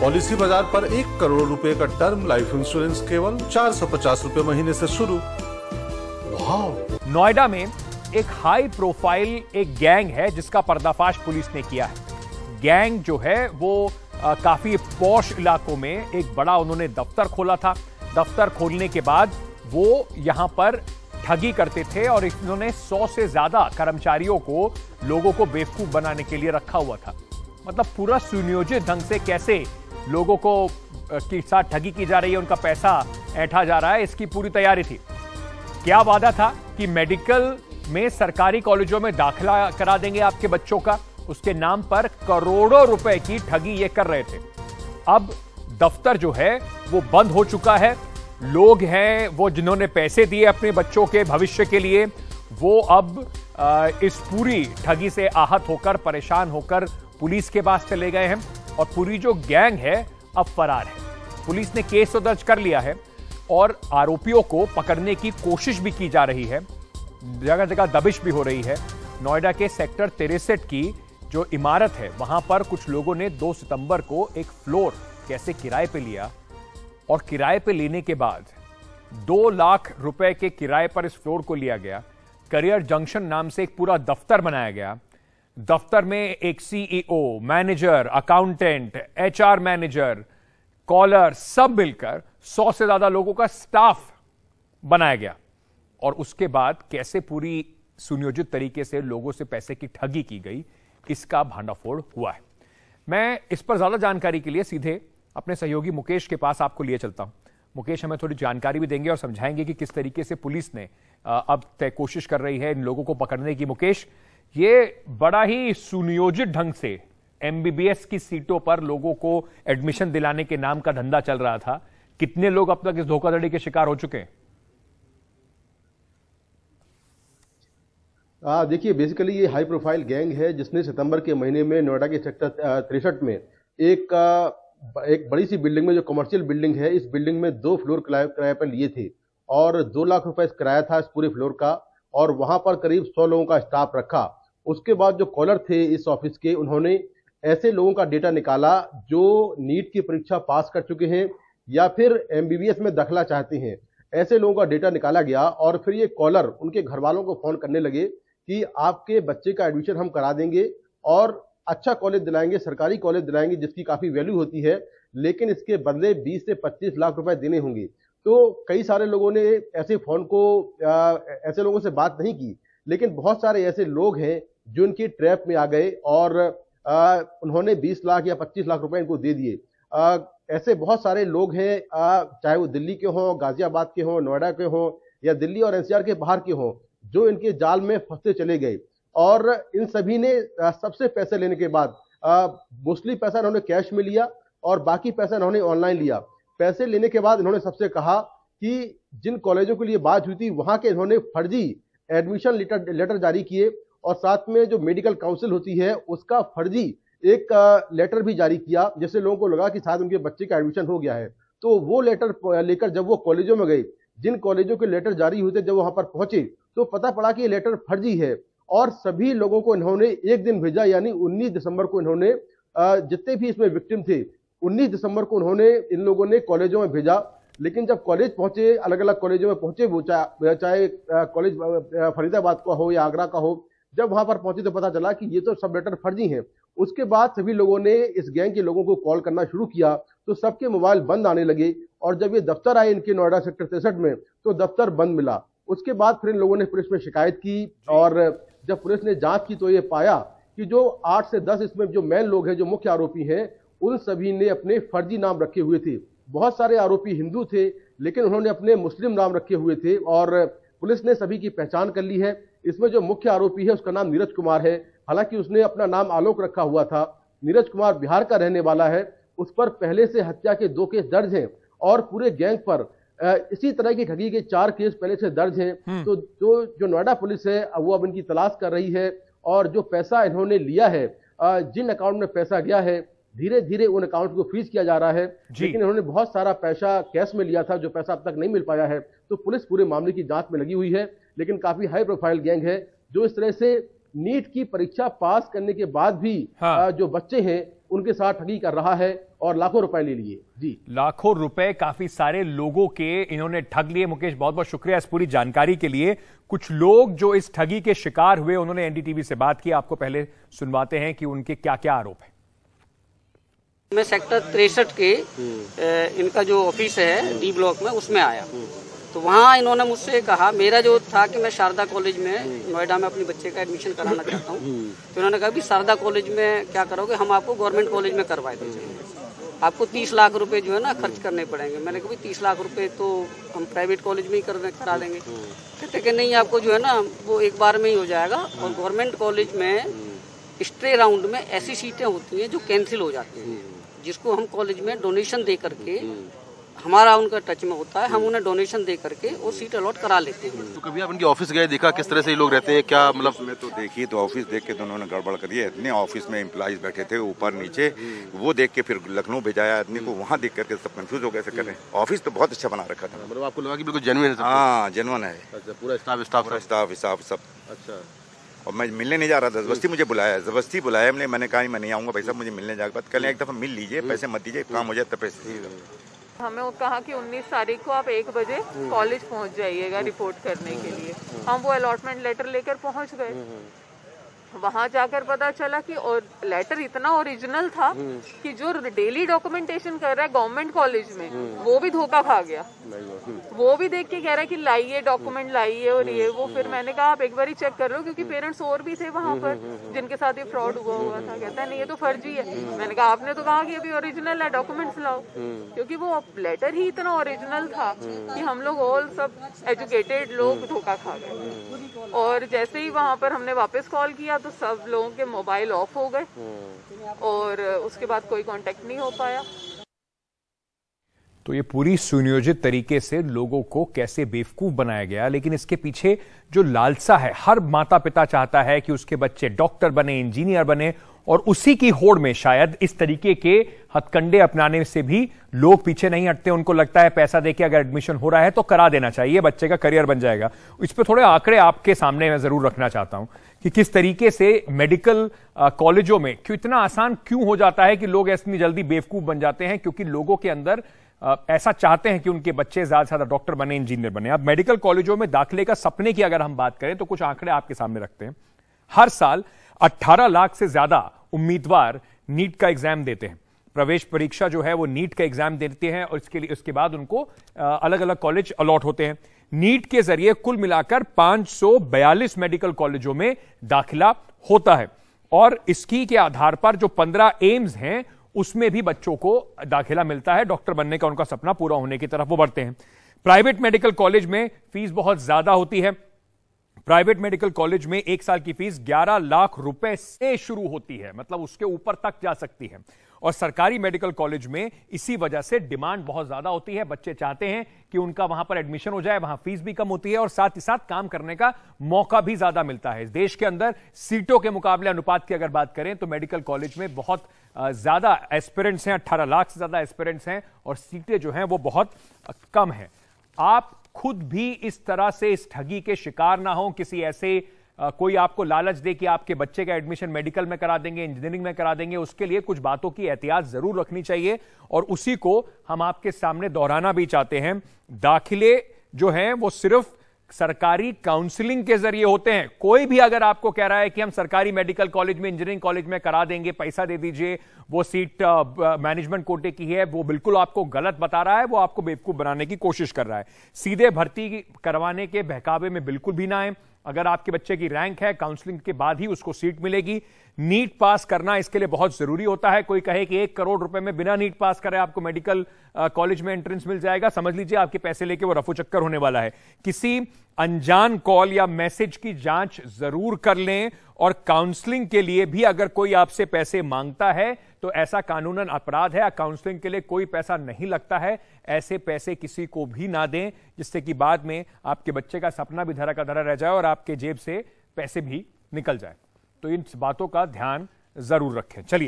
Policy बाजार पर एक करोड़ रुपए का टर्म लाइफ इंश्योरेंस केवल चार सौ पचास रूपए महीने से शुरू नोएडा में एक हाई प्रोफाइल एक गैंग है जिसका पर्दाफाश पुलिस ने किया है गैंग जो है वो आ, काफी पौश इलाकों में एक बड़ा उन्होंने दफ्तर खोला था दफ्तर खोलने के बाद वो यहां पर ठगी करते थे और इन्होंने सौ से ज्यादा कर्मचारियों को लोगों को बेवकूफ बनाने के लिए रखा हुआ था मतलब पूरा सुनियोजित ढंग से कैसे लोगों को के साथ ठगी की जा रही है उनका पैसा ऐठा जा रहा है इसकी पूरी तैयारी थी क्या वादा था कि मेडिकल में सरकारी कॉलेजों में दाखिला करा देंगे आपके बच्चों का उसके नाम पर करोड़ों रुपए की ठगी ये कर रहे थे अब दफ्तर जो है वो बंद हो चुका है लोग हैं वो जिन्होंने पैसे दिए अपने बच्चों के भविष्य के लिए वो अब इस पूरी ठगी से आहत होकर परेशान होकर पुलिस के पास चले गए हैं और पूरी जो गैंग है अब फरार है पुलिस ने केस तो दर्ज कर लिया है और आरोपियों को पकड़ने की कोशिश भी की जा रही है जगह जगह दबिश भी हो रही है नोएडा के सेक्टर तिरसठ की जो इमारत है वहां पर कुछ लोगों ने 2 सितंबर को एक फ्लोर कैसे किराए पे लिया और किराए पे लेने के बाद दो लाख रुपए के किराए पर इस फ्लोर को लिया गया करियर जंक्शन नाम से एक पूरा दफ्तर बनाया गया दफ्तर में एक CEO manager accountant HR manager caller सब मिलकर सौ से ज्यादा लोगों का स्टाफ बनाया गया और उसके बाद कैसे पूरी सुनियोजित तरीके से लोगों से पैसे की ठगी की गई इसका भांडाफोड़ हुआ है मैं इस पर ज्यादा जानकारी के लिए सीधे अपने सहयोगी मुकेश के पास आपको लिए चलता हूं मुकेश हमें थोड़ी जानकारी भी देंगे और समझाएंगे कि किस तरीके से पुलिस ने अब तय कोशिश कर रही है इन लोगों को पकड़ने की मुकेश ये बड़ा ही सुनियोजित ढंग से एमबीबीएस की सीटों पर लोगों को एडमिशन दिलाने के नाम का धंधा चल रहा था कितने लोग अब तक इस धोखाधड़ी के शिकार हो चुके हैं देखिए बेसिकली ये हाई प्रोफाइल गैंग है जिसने सितंबर के महीने में नोएडा के सेक्टर तिरसठ में एक एक बड़ी सी बिल्डिंग में जो कमर्शियल बिल्डिंग है इस बिल्डिंग में दो फ्लोर किराए पर लिए थे और दो लाख रुपए किराया था इस पूरे फ्लोर का और वहां पर करीब सौ लोगों का स्टाफ रखा उसके बाद जो कॉलर थे इस ऑफिस के उन्होंने ऐसे लोगों का डेटा निकाला जो नीट की परीक्षा पास कर चुके हैं या फिर एमबीबीएस में दाखिला चाहते हैं ऐसे लोगों का डेटा निकाला गया और फिर ये कॉलर उनके घर वालों को फोन करने लगे कि आपके बच्चे का एडमिशन हम करा देंगे और अच्छा कॉलेज दिलाएंगे सरकारी कॉलेज दिलाएंगे जिसकी काफ़ी वैल्यू होती है लेकिन इसके बदले 20 से 25 लाख रुपए देने होंगे तो कई सारे लोगों ने ऐसे फोन को ऐसे लोगों से बात नहीं की लेकिन बहुत सारे ऐसे लोग हैं जो इनकी ट्रैप में आ गए और आ, उन्होंने 20 लाख या 25 लाख रुपए इनको दे दिए ऐसे बहुत सारे लोग हैं चाहे वो दिल्ली के हों गाजियाबाद के हों नोएडा के हों या दिल्ली और एनसीआर के बाहर के हों जो इनके जाल में फंसते चले गए और इन सभी ने सबसे पैसे लेने के बाद मोस्टली पैसा इन्होंने कैश में लिया और बाकी पैसा इन्होंने ऑनलाइन लिया पैसे लेने के बाद इन्होंने सबसे कहा कि जिन कॉलेजों के लिए बात हुई थी वहां के इन्होंने फर्जी एडमिशन लेटर लेटर जारी किए और साथ में जो मेडिकल काउंसिल होती है उसका फर्जी एक लेटर भी जारी किया जिससे लोगों को लगा कि शायद उनके बच्चे का एडमिशन हो गया है तो वो लेटर लेकर जब वो कॉलेजों में गए जिन कॉलेजों के लेटर जारी हुए थे जब वहां पर पहुंचे तो पता पड़ा कि ये लेटर फर्जी है और सभी लोगों को इन्होंने एक दिन भेजा यानी उन्नीस दिसंबर को इन्होंने जितने भी इसमें विक्टिम थे उन्नीस दिसंबर को उन्होंने इन लोगों ने कॉलेजों में भेजा लेकिन जब कॉलेज पहुंचे अलग अलग कॉलेजों में पहुंचे वो चाहे कॉलेज फरीदाबाद का हो या आगरा का हो जब वहां पर पहुंचे तो पता चला कि ये तो सब लेटर फर्जी हैं उसके बाद सभी लोगों ने इस गैंग के लोगों को कॉल करना शुरू किया तो सबके मोबाइल बंद आने लगे और जब ये दफ्तर आए इनके नोएडा सेक्टर तिरसठ में तो दफ्तर बंद मिला उसके बाद फिर इन लोगों ने पुलिस में शिकायत की और जब पुलिस ने जांच की तो ये पाया कि जो आठ से दस इसमें जो मेन लोग हैं जो मुख्य आरोपी हैं उन सभी ने अपने फर्जी नाम रखे हुए थे बहुत सारे आरोपी हिंदू थे लेकिन उन्होंने अपने मुस्लिम नाम रखे हुए थे और पुलिस ने सभी की पहचान कर ली है इसमें जो मुख्य आरोपी है उसका नाम नीरज कुमार है हालांकि उसने अपना नाम आलोक रखा हुआ था नीरज कुमार बिहार का रहने वाला है उस पर पहले से हत्या के दो केस दर्ज हैं और पूरे गैंग पर इसी तरह की ठगी के चार केस पहले से दर्ज हैं हम्म। तो जो जो नोएडा पुलिस है वो अब इनकी तलाश कर रही है और जो पैसा इन्होंने लिया है जिन अकाउंट में पैसा गया है धीरे धीरे उन अकाउंट को फ्रीज किया जा रहा है लेकिन उन्होंने बहुत सारा पैसा कैश में लिया था जो पैसा अब तक नहीं मिल पाया है तो पुलिस पूरे मामले की जांच में लगी हुई है लेकिन काफी हाई प्रोफाइल गैंग है जो इस तरह से नीट की परीक्षा पास करने के बाद भी हाँ। जो बच्चे हैं उनके साथ ठगी कर रहा है और लाखों रुपए ले लिए जी लाखों रुपए काफी सारे लोगों के इन्होंने ठग लिए मुकेश बहुत बहुत शुक्रिया इस पूरी जानकारी के लिए कुछ लोग जो इस ठगी के शिकार हुए उन्होंने एनडीटीवी से बात की आपको पहले सुनवाते हैं कि उनके क्या क्या आरोप है मैं सेक्टर तिरसठ के हम्म। इनका जो ऑफिस है डी हम्म। ब्लॉक में उसमें आया हम्म। तो वहाँ इन्होंने मुझसे कहा मेरा जो था कि मैं शारदा कॉलेज में नोएडा में अपने बच्चे का एडमिशन कराना चाहता हूँ तो इन्होंने कहा कि शारदा कॉलेज में क्या करोगे हम आपको गवर्नमेंट कॉलेज में करवाए देंगे आपको तीस लाख रुपए जो है ना खर्च करने पड़ेंगे मैंने कहा तीस लाख रुपए तो हम प्राइवेट कॉलेज में ही कर करा देंगे कहते कि नहीं आपको जो है ना वो एक बार में ही हो जाएगा और गवर्नमेंट कॉलेज में स्ट्रे राउंड में ऐसी सीटें होती हैं जो कैंसिल हो जाती हैं जिसको हम कॉलेज में डोनेशन दे करके हमारा उनका टच में होता है हम उन्हें डोनेशन दे करके वो सीट अलॉट करा लेते हैं तो कभी आप उनकी ऑफिस गए देखा किस तरह से ये लोग रहते हैं क्या मतलब मैं तो देखी तो ऑफिस देख के दोनों तो ने गड़बड़ करी है इतने ऑफिस में एम्प्लॉज बैठे थे ऊपर नीचे वो देख के फिर लखनऊ भेजाया आदमी को वहाँ देख करके सब कन्फ्यूज हो गए थे करें ऑफिस तो बहुत अच्छा बना रखा था मतलब आपको लगा कि बिल्कुल जेनवन है हाँ जेनवन है अच्छा, पूरा स्टाफ स्टाफ स्टाफ स्टाफ सब अच्छा और मैं मिलने नहीं जा रहा था जबरदस्ती मुझे बुलाया जबरदस्ती बुलाया हमने मैंने कहा मैं नहीं आऊँगा भाई साहब मुझे मिलने जाकर बात कल एक दफ़ा मिल लीजिए पैसे मत दीजिए काम हो जाए तब तो पैसे हमें कहा कि 19 तारीख को आप एक बजे हम्म। कॉलेज पहुंच जाइएगा हम्म। रिपोर्ट करने के हम्म। लिए हम वो अलॉटमेंट लेटर लेकर पहुंच गए वहाँ जाकर पता चला कि और लेटर इतना ओरिजिनल था हम्म। कि जो डेली डॉक्यूमेंटेशन कर रहा है गवर्नमेंट कॉलेज में हम्म। वो भी धोखा खा गया हम्म। वो भी देख के कह रहा है कि लाइए डॉक्यूमेंट लाइए और ये वो फिर मैंने कहा आप एक बार ही चेक कर लो क्योंकि पेरेंट्स और भी थे वहाँ पर जिनके साथ ये फ्रॉड हुआ हुआ था कहता है नहीं ये तो फर्जी है मैंने कहा आपने तो कहा कि अभी ओरिजिनल है डॉक्यूमेंट्स लाओ क्योंकि वो लेटर ही इतना ओरिजिनल था कि हम लोग ऑल सब एजुकेटेड लोग धोखा खा गए और जैसे ही वहाँ पर हमने वापस कॉल किया किया तो सब लोगों के मोबाइल ऑफ हो गए हम्म। और उसके बाद कोई कांटेक्ट नहीं हो पाया तो ये पूरी सुनियोजित तरीके से लोगों को कैसे बेवकूफ बनाया गया लेकिन इसके पीछे जो लालसा है हर माता पिता चाहता है कि उसके बच्चे डॉक्टर बने इंजीनियर बने और उसी की होड़ में शायद इस तरीके के हथकंडे अपनाने से भी लोग पीछे नहीं हटते उनको लगता है पैसा देके अगर एडमिशन हो रहा है तो करा देना चाहिए बच्चे का करियर बन जाएगा इस पर थोड़े आंकड़े आपके सामने मैं जरूर रखना चाहता हूं कि किस तरीके से मेडिकल uh, कॉलेजों में क्यों इतना आसान क्यों हो जाता है कि लोग इतनी जल्दी बेवकूफ बन जाते हैं क्योंकि लोगों के अंदर आ, uh, ऐसा चाहते हैं कि उनके बच्चे ज्यादा से ज्यादा डॉक्टर बने इंजीनियर बने अब मेडिकल कॉलेजों में दाखिले का सपने की अगर हम बात करें तो कुछ आंकड़े आपके सामने रखते हैं हर साल 18 लाख से ज्यादा उम्मीदवार नीट का एग्जाम देते हैं प्रवेश परीक्षा जो है वो नीट का एग्जाम देते हैं और इसके लिए उसके बाद उनको अलग अलग कॉलेज अलॉट होते हैं नीट के जरिए कुल मिलाकर 542 मेडिकल कॉलेजों में दाखिला होता है और इसकी के आधार पर जो 15 एम्स हैं उसमें भी बच्चों को दाखिला मिलता है डॉक्टर बनने का उनका सपना पूरा होने की तरफ वो बढ़ते हैं प्राइवेट मेडिकल कॉलेज में फीस बहुत ज्यादा होती है प्राइवेट मेडिकल कॉलेज में एक साल की फीस 11 लाख रुपए से शुरू होती है मतलब उसके ऊपर तक जा सकती है और सरकारी मेडिकल कॉलेज में इसी वजह से डिमांड बहुत ज्यादा होती है बच्चे चाहते हैं कि उनका वहां पर एडमिशन हो जाए वहां फीस भी कम होती है और साथ ही साथ काम करने का मौका भी ज्यादा मिलता है देश के अंदर सीटों के मुकाबले अनुपात की अगर बात करें तो मेडिकल कॉलेज में बहुत ज्यादा एस्पिरेंट्स हैं अट्ठारह लाख से ज्यादा एस्पिरेंट्स हैं और सीटें जो हैं वो बहुत कम है आप खुद भी इस तरह से इस ठगी के शिकार ना हो किसी ऐसे आ, कोई आपको लालच दे कि आपके बच्चे का एडमिशन मेडिकल में करा देंगे इंजीनियरिंग में करा देंगे उसके लिए कुछ बातों की एहतियात जरूर रखनी चाहिए और उसी को हम आपके सामने दोहराना भी चाहते हैं दाखिले जो हैं वो सिर्फ सरकारी काउंसलिंग के जरिए होते हैं कोई भी अगर आपको कह रहा है कि हम सरकारी मेडिकल कॉलेज में इंजीनियरिंग कॉलेज में करा देंगे पैसा दे दीजिए वो सीट मैनेजमेंट कोटे की है वो बिल्कुल आपको गलत बता रहा है वो आपको बेवकूफ बनाने की कोशिश कर रहा है सीधे भर्ती करवाने के बहकावे में बिल्कुल भी ना आए अगर आपके बच्चे की रैंक है काउंसलिंग के बाद ही उसको सीट मिलेगी नीट पास करना इसके लिए बहुत जरूरी होता है कोई कहे कि एक करोड़ रुपए में बिना नीट पास करे आपको मेडिकल कॉलेज में एंट्रेंस मिल जाएगा समझ लीजिए आपके पैसे लेके वो रफू चक्कर होने वाला है किसी अनजान कॉल या मैसेज की जांच जरूर कर लें और काउंसलिंग के लिए भी अगर कोई आपसे पैसे मांगता है तो ऐसा कानूनन अपराध है काउंसलिंग के लिए कोई पैसा नहीं लगता है ऐसे पैसे किसी को भी ना दें जिससे कि बाद में आपके बच्चे का सपना भी धरा का धरा रह जाए और आपके जेब से पैसे भी निकल जाए तो इन बातों का ध्यान जरूर रखें चलिए